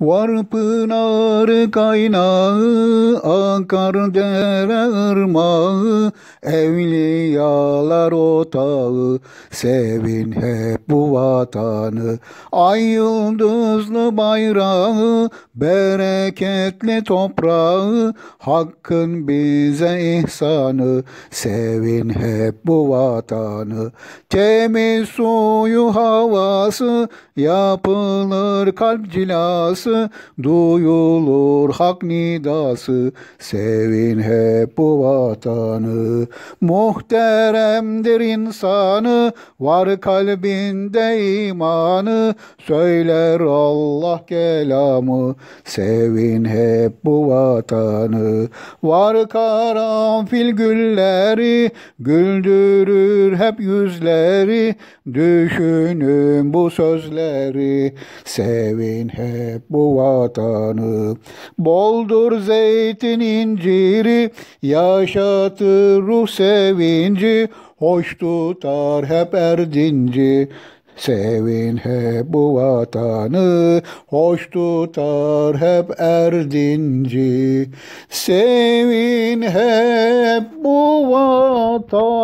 Varpınar kaynağı akar dere ırmağı Evliyalar otağı sevin hep bu vatanı Ay yıldızlı bayrağı bereketli toprağı Hakkın bize ihsanı sevin hep bu vatanı Temiz suyu havası yapılır kalp cilası nidası duyulur hak nidası sevin hep bu vatanı muhteremdir insanı var kalbinde imanı söyler Allah kelamı sevin hep bu vatanı var karanfil gülleri güldürür hep yüzleri düşünün bu sözleri sevin hep bu vatanı. Boldur zeytin inciri, yaşatır ruh sevinci, hoş tutar hep erdinci. Sevin hep bu vatanı, hoş tutar hep erdinci. Sevin hep bu vatanı.